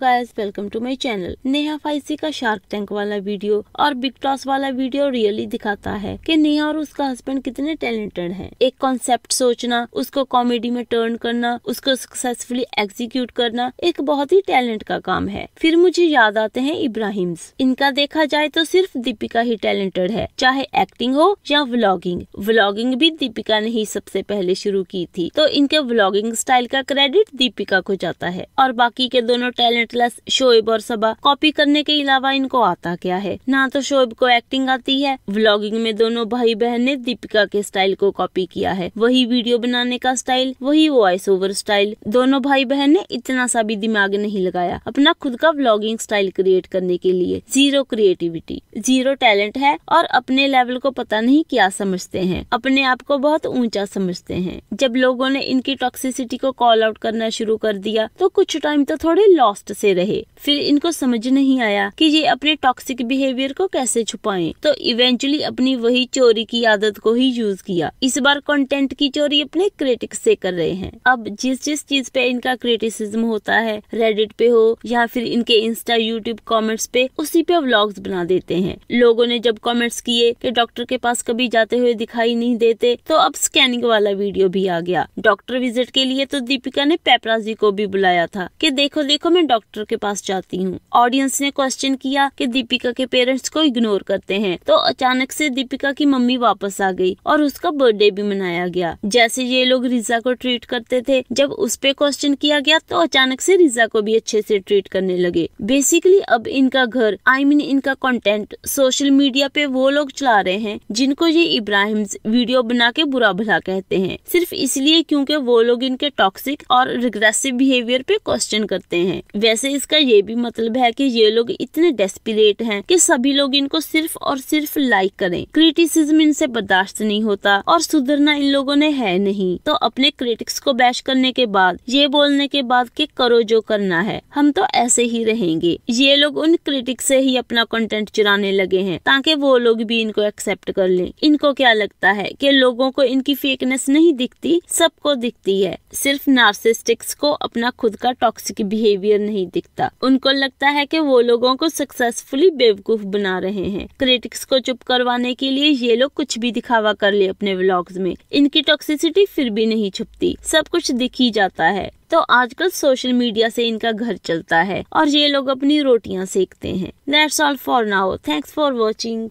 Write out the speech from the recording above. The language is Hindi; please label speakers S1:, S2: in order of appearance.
S1: guys welcome to my channel Neha फाइसी का शार्क टैंक वाला वीडियो और बिग टॉस वाला वीडियो रियली दिखाता है कि नेहा और उसका हस्बैंड कितने टैलेंटेड हैं एक कॉन्सेप्ट सोचना उसको कॉमेडी में टर्न करना उसको सक्सेसफुली एग्जीक्यूट करना एक बहुत ही टैलेंट का काम है फिर मुझे याद आते हैं इब्राहिम इनका देखा जाए तो सिर्फ दीपिका ही टैलेंटेड है चाहे एक्टिंग हो या व्लॉगिंग व्लॉगिंग भी दीपिका ने ही सबसे पहले शुरू की थी तो इनके व्लॉगिंग स्टाइल का क्रेडिट दीपिका को जाता है और बाकी के दोनों टैलेंट एटलस शोएब और सबा कॉपी करने के अलावा इनको आता क्या है ना तो शोएब को एक्टिंग आती है व्लॉगिंग में दोनों भाई बहन ने दीपिका के स्टाइल को कॉपी किया है वही वीडियो बनाने का स्टाइल वही वॉइस ओवर स्टाइल दोनों भाई बहन ने इतना सा भी दिमाग नहीं लगाया अपना खुद का व्लॉगिंग स्टाइल क्रिएट करने के लिए जीरो क्रिएटिविटी जीरो टैलेंट है और अपने लेवल को पता नहीं क्या समझते हैं अपने आप को बहुत ऊंचा समझते हैं जब लोगों ने इनकी टॉक्सिसिटी को कॉल आउट करना शुरू कर दिया तो कुछ टाइम तो थोड़े लॉस्ट कष्ट से रहे फिर इनको समझ नहीं आया कि ये अपने टॉक्सिक बिहेवियर को कैसे छुपाएं तो इवेंचुअली अपनी वही चोरी की आदत को ही यूज किया इस बार कंटेंट की चोरी अपने क्रिटिक से कर रहे हैं अब जिस जिस चीज पे इनका क्रिटिसिज्म होता है रेडिट पे हो या फिर इनके इंस्टा यूट्यूब कॉमेंट्स पे उसी पे व्लॉग्स बना देते हैं लोगों ने जब कॉमेंट्स किए कि डॉक्टर के पास कभी जाते हुए दिखाई नहीं देते तो अब स्कैनिंग वाला वीडियो भी आ गया डॉक्टर विजिट के लिए तो दीपिका ने पेपराजी को भी बुलाया था कि देखो देखो मैं डॉक्टर डॉक्टर के पास जाती हूँ ऑडियंस ने क्वेश्चन किया कि दीपिका के पेरेंट्स को इग्नोर करते हैं तो अचानक से दीपिका की मम्मी वापस आ गई और उसका बर्थडे भी मनाया गया जैसे ये लोग रिजा को ट्रीट करते थे जब उस पे क्वेश्चन किया गया तो अचानक से रिजा को भी अच्छे से ट्रीट करने लगे बेसिकली अब इनका घर आई I मीन mean इनका कंटेंट सोशल मीडिया पे वो लोग चला रहे हैं जिनको ये इब्राहिम वीडियो बना के बुरा भला कहते हैं सिर्फ इसलिए क्योंकि वो लोग इनके टॉक्सिक और रिग्रेसिव बिहेवियर पे क्वेश्चन करते हैं वैसे इसका ये भी मतलब है कि ये लोग इतने डेस्पिरेट हैं कि सभी लोग इनको सिर्फ और सिर्फ लाइक करें क्रिटिसिज्म इनसे बर्दाश्त नहीं होता और सुधरना इन लोगों ने है नहीं तो अपने क्रिटिक्स को बैश करने के बाद ये बोलने के बाद कि करो जो करना है हम तो ऐसे ही रहेंगे ये लोग उन क्रिटिक्स से ही अपना कंटेंट चुराने लगे हैं ताकि वो लोग भी इनको एक्सेप्ट कर लें इनको क्या लगता है कि लोगों को इनकी फेकनेस नहीं दिखती सबको दिखती है सिर्फ नार्सिस्टिक्स को अपना खुद का टॉक्सिक बिहेवियर नहीं दिखता उनको लगता है कि वो लोगों को सक्सेसफुली बेवकूफ बना रहे हैं क्रिटिक्स को चुप करवाने के लिए ये लोग कुछ भी दिखावा कर ले अपने व्लॉग्स में इनकी टॉक्सिसिटी फिर भी नहीं छुपती सब कुछ दिख ही जाता है तो आजकल सोशल मीडिया से इनका घर चलता है और ये लोग अपनी रोटियां सेकते हैं that's all for now thanks for watching